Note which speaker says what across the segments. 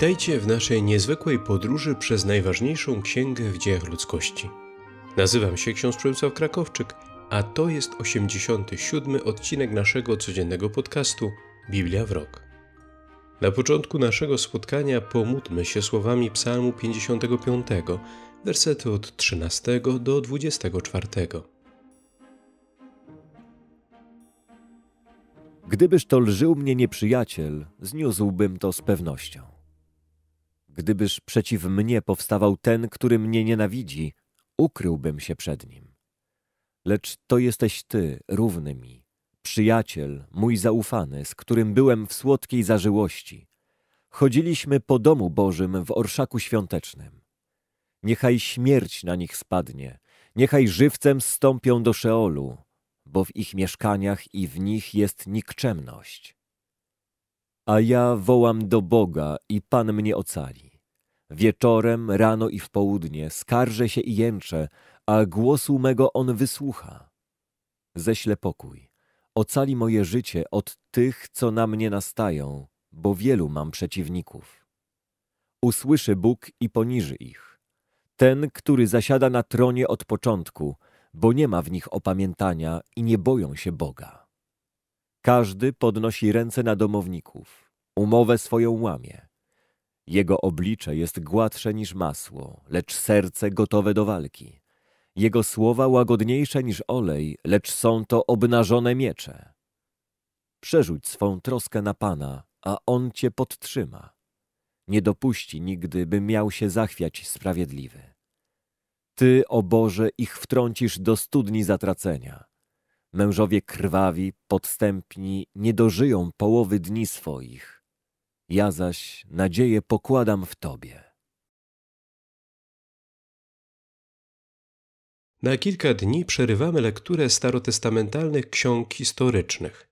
Speaker 1: Witajcie w naszej niezwykłej podróży przez najważniejszą księgę w dziejach ludzkości. Nazywam się ksiądz Przemysław Krakowczyk, a to jest 87 odcinek naszego codziennego podcastu Biblia w rok. Na początku naszego spotkania pomódlmy się słowami Psalmu 55, wersety od 13 do 24.
Speaker 2: Gdybyż to lżył mnie nieprzyjaciel, zniósłbym to z pewnością. Gdybyż przeciw mnie powstawał ten, który mnie nienawidzi, ukryłbym się przed nim. Lecz to jesteś ty, równy mi, przyjaciel, mój zaufany, z którym byłem w słodkiej zażyłości. Chodziliśmy po domu Bożym w orszaku świątecznym. Niechaj śmierć na nich spadnie, niechaj żywcem stąpią do Szeolu, bo w ich mieszkaniach i w nich jest nikczemność. A ja wołam do Boga i Pan mnie ocali. Wieczorem, rano i w południe skarżę się i jęczę, a głosu mego On wysłucha. Ześlę pokój. Ocali moje życie od tych, co na mnie nastają, bo wielu mam przeciwników. Usłyszy Bóg i poniży ich. Ten, który zasiada na tronie od początku, bo nie ma w nich opamiętania i nie boją się Boga. Każdy podnosi ręce na domowników, umowę swoją łamie. Jego oblicze jest gładsze niż masło, lecz serce gotowe do walki. Jego słowa łagodniejsze niż olej, lecz są to obnażone miecze. Przerzuć swą troskę na Pana, a On cię podtrzyma. Nie dopuści nigdy, by miał się zachwiać sprawiedliwy. Ty, o Boże, ich wtrącisz do studni zatracenia – Mężowie krwawi, podstępni, nie dożyją połowy dni swoich. Ja zaś nadzieję pokładam w Tobie.
Speaker 1: Na kilka dni przerywamy lekturę starotestamentalnych ksiąg historycznych.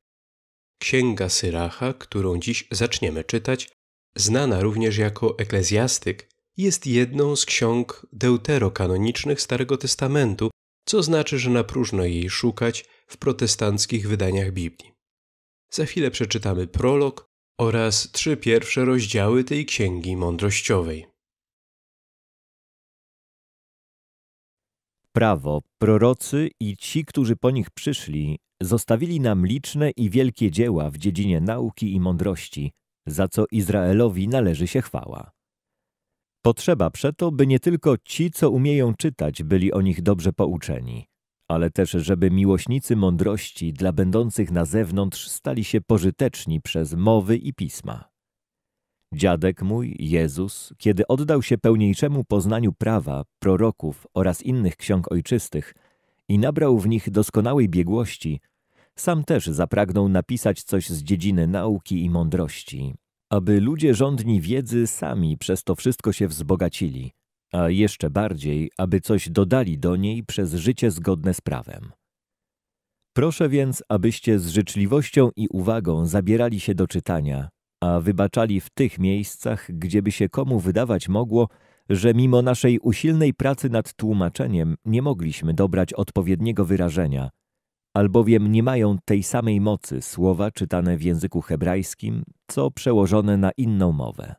Speaker 1: Księga Syracha, którą dziś zaczniemy czytać, znana również jako Eklezjastyk, jest jedną z ksiąg deuterokanonicznych Starego Testamentu, co znaczy, że na próżno jej szukać w protestanckich wydaniach Biblii. Za chwilę przeczytamy prolog oraz trzy pierwsze rozdziały tej księgi
Speaker 2: mądrościowej. Prawo, prorocy i ci, którzy po nich przyszli, zostawili nam liczne i wielkie dzieła w dziedzinie nauki i mądrości, za co Izraelowi należy się chwała. Potrzeba przeto, by nie tylko ci, co umieją czytać, byli o nich dobrze pouczeni, ale też żeby miłośnicy mądrości dla będących na zewnątrz stali się pożyteczni przez mowy i pisma. Dziadek mój, Jezus, kiedy oddał się pełniejszemu poznaniu prawa, proroków oraz innych ksiąg ojczystych i nabrał w nich doskonałej biegłości, sam też zapragnął napisać coś z dziedziny nauki i mądrości, aby ludzie rządni wiedzy sami przez to wszystko się wzbogacili, a jeszcze bardziej, aby coś dodali do niej przez życie zgodne z prawem. Proszę więc, abyście z życzliwością i uwagą zabierali się do czytania, a wybaczali w tych miejscach, gdzieby się komu wydawać mogło, że mimo naszej usilnej pracy nad tłumaczeniem nie mogliśmy dobrać odpowiedniego wyrażenia, albowiem nie mają tej samej mocy słowa czytane w języku hebrajskim, co przełożone na inną mowę.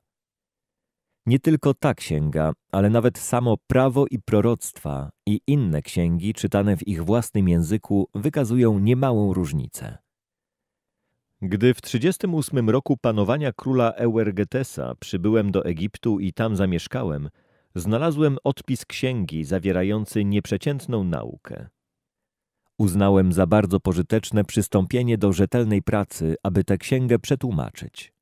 Speaker 2: Nie tylko ta księga, ale nawet samo prawo i proroctwa i inne księgi czytane w ich własnym języku wykazują niemałą różnicę. Gdy w 38 roku panowania króla Euergetesa przybyłem do Egiptu i tam zamieszkałem, znalazłem odpis księgi zawierający nieprzeciętną naukę. Uznałem za bardzo pożyteczne przystąpienie do rzetelnej pracy, aby tę księgę przetłumaczyć.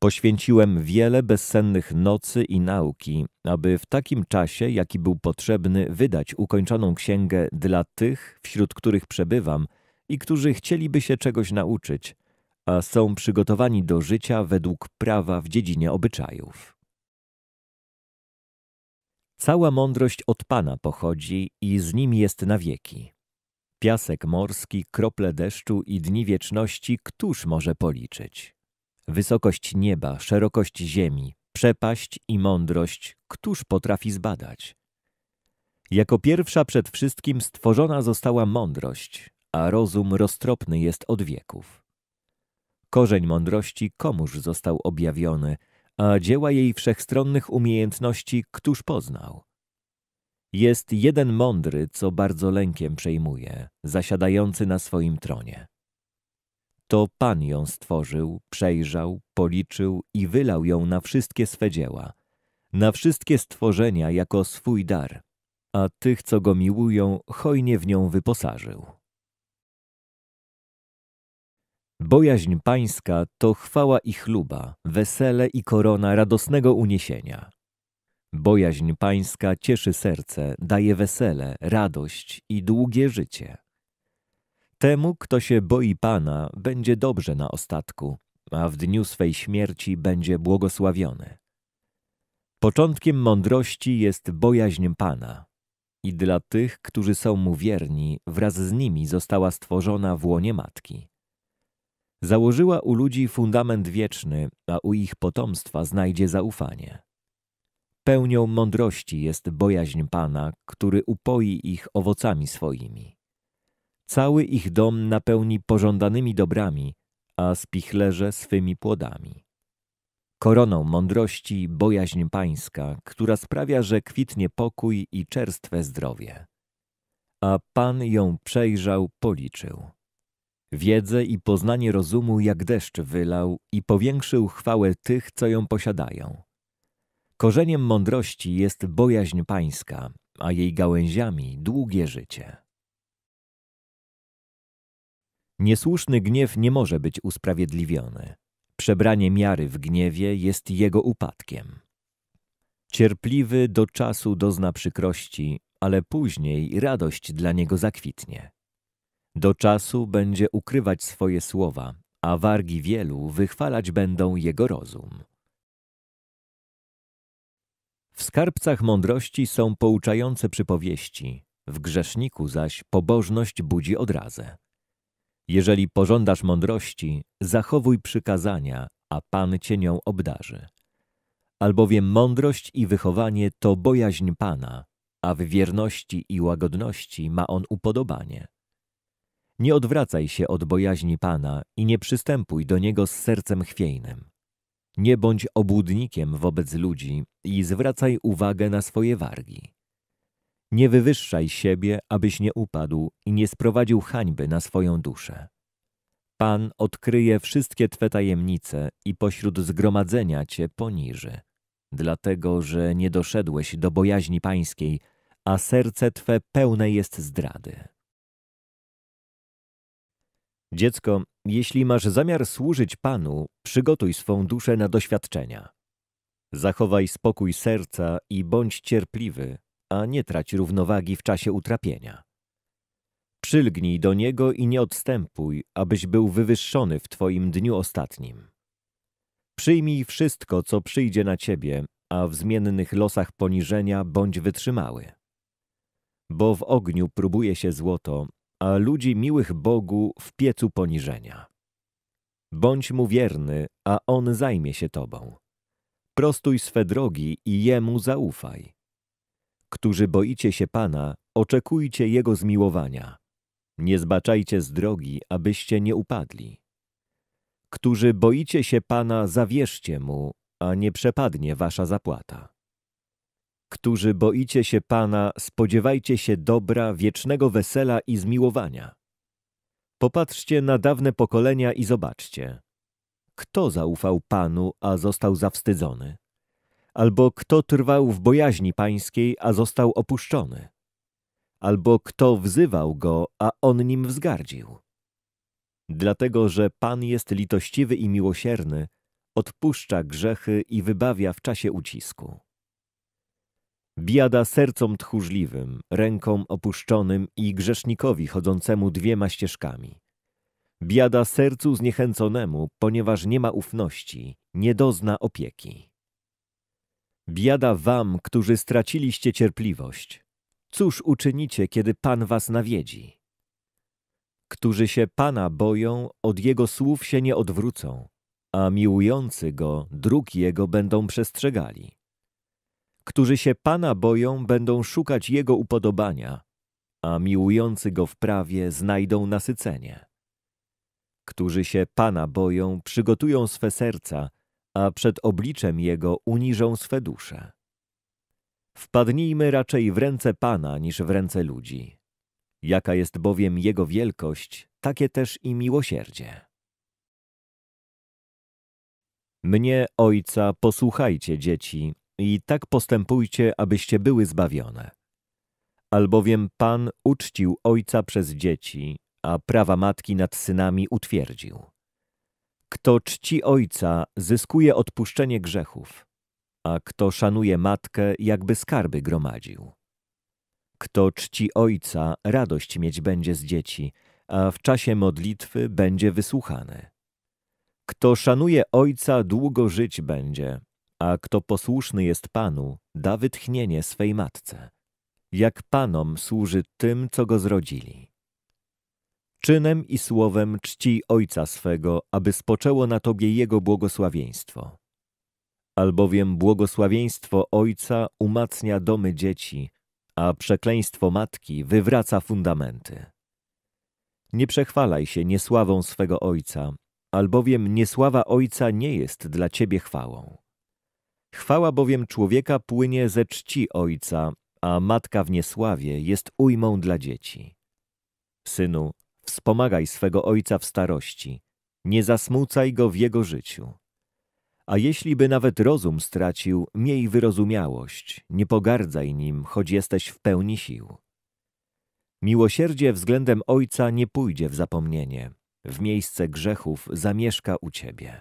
Speaker 2: Poświęciłem wiele bezsennych nocy i nauki, aby w takim czasie, jaki był potrzebny, wydać ukończoną księgę dla tych, wśród których przebywam i którzy chcieliby się czegoś nauczyć, a są przygotowani do życia według prawa w dziedzinie obyczajów. Cała mądrość od Pana pochodzi i z Nim jest na wieki. Piasek morski, krople deszczu i dni wieczności, któż może policzyć? Wysokość nieba, szerokość ziemi, przepaść i mądrość, któż potrafi zbadać? Jako pierwsza przed wszystkim stworzona została mądrość, a rozum roztropny jest od wieków. Korzeń mądrości komuż został objawiony, a dzieła jej wszechstronnych umiejętności któż poznał? Jest jeden mądry, co bardzo lękiem przejmuje, zasiadający na swoim tronie. To Pan ją stworzył, przejrzał, policzył i wylał ją na wszystkie swe dzieła, na wszystkie stworzenia jako swój dar, a tych, co go miłują, hojnie w nią wyposażył. Bojaźń pańska to chwała i chluba, wesele i korona radosnego uniesienia. Bojaźń pańska cieszy serce, daje wesele, radość i długie życie. Temu, kto się boi Pana, będzie dobrze na ostatku, a w dniu swej śmierci będzie błogosławiony. Początkiem mądrości jest bojaźń Pana i dla tych, którzy są Mu wierni, wraz z nimi została stworzona w łonie Matki. Założyła u ludzi fundament wieczny, a u ich potomstwa znajdzie zaufanie. Pełnią mądrości jest bojaźń Pana, który upoi ich owocami swoimi. Cały ich dom napełni pożądanymi dobrami, a spichlerze swymi płodami. Koroną mądrości bojaźń pańska, która sprawia, że kwitnie pokój i czerstwe zdrowie. A Pan ją przejrzał, policzył. Wiedzę i poznanie rozumu jak deszcz wylał i powiększył chwałę tych, co ją posiadają. Korzeniem mądrości jest bojaźń pańska, a jej gałęziami długie życie. Niesłuszny gniew nie może być usprawiedliwiony. Przebranie miary w gniewie jest jego upadkiem. Cierpliwy do czasu dozna przykrości, ale później radość dla niego zakwitnie. Do czasu będzie ukrywać swoje słowa, a wargi wielu wychwalać będą jego rozum. W skarbcach mądrości są pouczające przypowieści, w grzeszniku zaś pobożność budzi odrazę. Jeżeli pożądasz mądrości, zachowuj przykazania, a Pan cię nią obdarzy. Albowiem mądrość i wychowanie to bojaźń Pana, a w wierności i łagodności ma On upodobanie. Nie odwracaj się od bojaźni Pana i nie przystępuj do Niego z sercem chwiejnym. Nie bądź obłudnikiem wobec ludzi i zwracaj uwagę na swoje wargi. Nie wywyższaj siebie, abyś nie upadł i nie sprowadził hańby na swoją duszę. Pan odkryje wszystkie Twe tajemnice i pośród zgromadzenia Cię poniży, dlatego że nie doszedłeś do bojaźni pańskiej, a serce Twe pełne jest zdrady. Dziecko, jeśli masz zamiar służyć Panu, przygotuj swą duszę na doświadczenia. Zachowaj spokój serca i bądź cierpliwy, a nie trać równowagi w czasie utrapienia. Przylgnij do Niego i nie odstępuj, abyś był wywyższony w Twoim dniu ostatnim. Przyjmij wszystko, co przyjdzie na Ciebie, a w zmiennych losach poniżenia bądź wytrzymały. Bo w ogniu próbuje się złoto, a ludzi miłych Bogu w piecu poniżenia. Bądź Mu wierny, a On zajmie się Tobą. Prostuj swe drogi i Jemu zaufaj Którzy boicie się Pana, oczekujcie Jego zmiłowania. Nie zbaczajcie z drogi, abyście nie upadli. Którzy boicie się Pana, zawierzcie Mu, a nie przepadnie wasza zapłata. Którzy boicie się Pana, spodziewajcie się dobra, wiecznego wesela i zmiłowania. Popatrzcie na dawne pokolenia i zobaczcie. Kto zaufał Panu, a został zawstydzony? albo kto trwał w bojaźni pańskiej, a został opuszczony, albo kto wzywał go, a on nim wzgardził. Dlatego, że Pan jest litościwy i miłosierny, odpuszcza grzechy i wybawia w czasie ucisku. Biada sercom tchórzliwym, rękom opuszczonym i grzesznikowi chodzącemu dwiema ścieżkami. Biada sercu zniechęconemu, ponieważ nie ma ufności, nie dozna opieki. Biada wam, którzy straciliście cierpliwość. Cóż uczynicie, kiedy Pan was nawiedzi? Którzy się Pana boją, od Jego słów się nie odwrócą, a miłujący Go, dróg Jego będą przestrzegali. Którzy się Pana boją, będą szukać Jego upodobania, a miłujący Go w prawie znajdą nasycenie. Którzy się Pana boją, przygotują swe serca, a przed obliczem Jego uniżą swe dusze. Wpadnijmy raczej w ręce Pana niż w ręce ludzi. Jaka jest bowiem Jego wielkość, takie też i miłosierdzie. Mnie, Ojca, posłuchajcie, dzieci, i tak postępujcie, abyście były zbawione. Albowiem Pan uczcił Ojca przez dzieci, a prawa Matki nad synami utwierdził. Kto czci ojca, zyskuje odpuszczenie grzechów, a kto szanuje matkę, jakby skarby gromadził. Kto czci ojca, radość mieć będzie z dzieci, a w czasie modlitwy będzie wysłuchany. Kto szanuje ojca, długo żyć będzie, a kto posłuszny jest Panu, da wytchnienie swej matce. Jak Panom służy tym, co go zrodzili czynem i słowem czci Ojca swego, aby spoczęło na Tobie Jego błogosławieństwo. Albowiem błogosławieństwo Ojca umacnia domy dzieci, a przekleństwo Matki wywraca fundamenty. Nie przechwalaj się niesławą swego Ojca, albowiem niesława Ojca nie jest dla Ciebie chwałą. Chwała bowiem człowieka płynie ze czci Ojca, a Matka w niesławie jest ujmą dla dzieci. Synu, Wspomagaj swego ojca w starości, nie zasmucaj go w jego życiu. A jeśli by nawet rozum stracił, miej wyrozumiałość, nie pogardzaj nim, choć jesteś w pełni sił. Miłosierdzie względem ojca nie pójdzie w zapomnienie, w miejsce grzechów zamieszka u ciebie.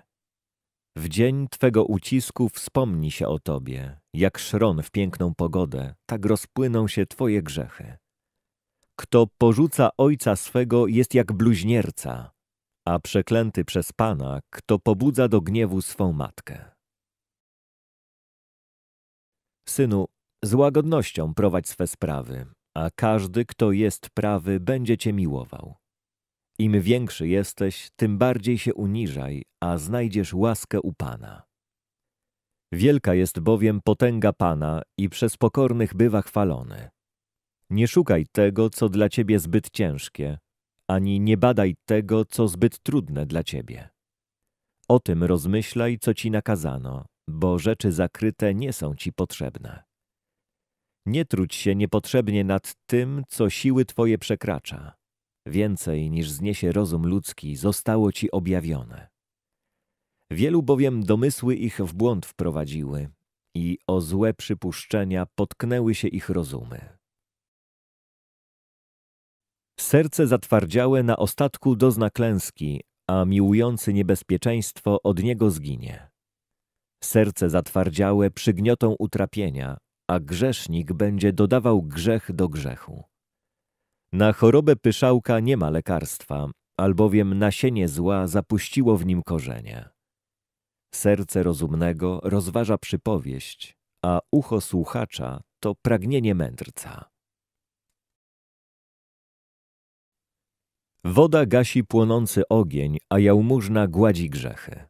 Speaker 2: W dzień twego ucisku wspomni się o tobie, jak szron w piękną pogodę, tak rozpłyną się twoje grzechy. Kto porzuca ojca swego, jest jak bluźnierca, a przeklęty przez Pana, kto pobudza do gniewu swą matkę. Synu, z łagodnością prowadź swe sprawy, a każdy, kto jest prawy, będzie cię miłował. Im większy jesteś, tym bardziej się uniżaj, a znajdziesz łaskę u Pana. Wielka jest bowiem potęga Pana i przez pokornych bywa chwalony. Nie szukaj tego, co dla ciebie zbyt ciężkie, ani nie badaj tego, co zbyt trudne dla ciebie. O tym rozmyślaj, co ci nakazano, bo rzeczy zakryte nie są ci potrzebne. Nie trudź się niepotrzebnie nad tym, co siły twoje przekracza. Więcej niż zniesie rozum ludzki zostało ci objawione. Wielu bowiem domysły ich w błąd wprowadziły i o złe przypuszczenia potknęły się ich rozumy. Serce zatwardziałe na ostatku dozna klęski, a miłujący niebezpieczeństwo od niego zginie. Serce zatwardziałe przygniotą utrapienia, a grzesznik będzie dodawał grzech do grzechu. Na chorobę pyszałka nie ma lekarstwa, albowiem nasienie zła zapuściło w nim korzenie. Serce rozumnego rozważa przypowieść, a ucho słuchacza to pragnienie mędrca. Woda gasi płonący ogień, a jałmużna gładzi grzechy.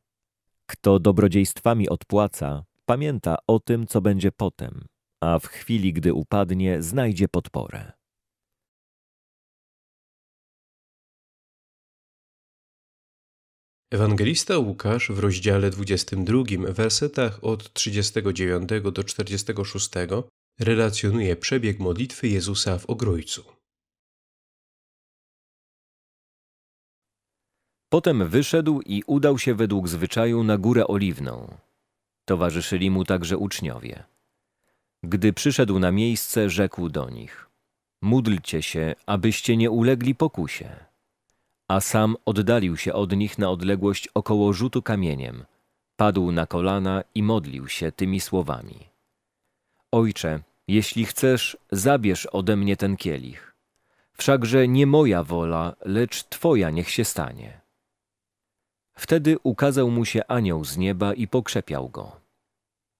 Speaker 2: Kto dobrodziejstwami odpłaca, pamięta o tym, co będzie potem, a w chwili, gdy upadnie, znajdzie podporę.
Speaker 1: Ewangelista Łukasz w rozdziale 22, wersetach od 39 do 46 relacjonuje przebieg modlitwy Jezusa w Ogrójcu.
Speaker 2: Potem wyszedł i udał się według zwyczaju na górę oliwną. Towarzyszyli mu także uczniowie. Gdy przyszedł na miejsce, rzekł do nich: Módlcie się, abyście nie ulegli pokusie. A sam oddalił się od nich na odległość około rzutu kamieniem, padł na kolana i modlił się tymi słowami: Ojcze, jeśli chcesz, zabierz ode mnie ten kielich. Wszakże nie moja wola, lecz Twoja niech się stanie. Wtedy ukazał mu się anioł z nieba i pokrzepiał go.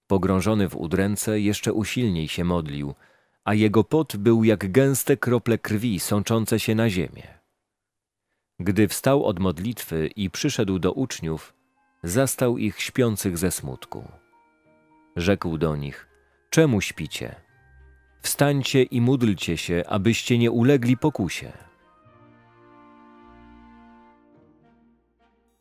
Speaker 2: Pogrążony w udręce jeszcze usilniej się modlił, a jego pot był jak gęste krople krwi sączące się na ziemię. Gdy wstał od modlitwy i przyszedł do uczniów, zastał ich śpiących ze smutku. Rzekł do nich: Czemu śpicie? Wstańcie i módlcie się, abyście nie ulegli pokusie.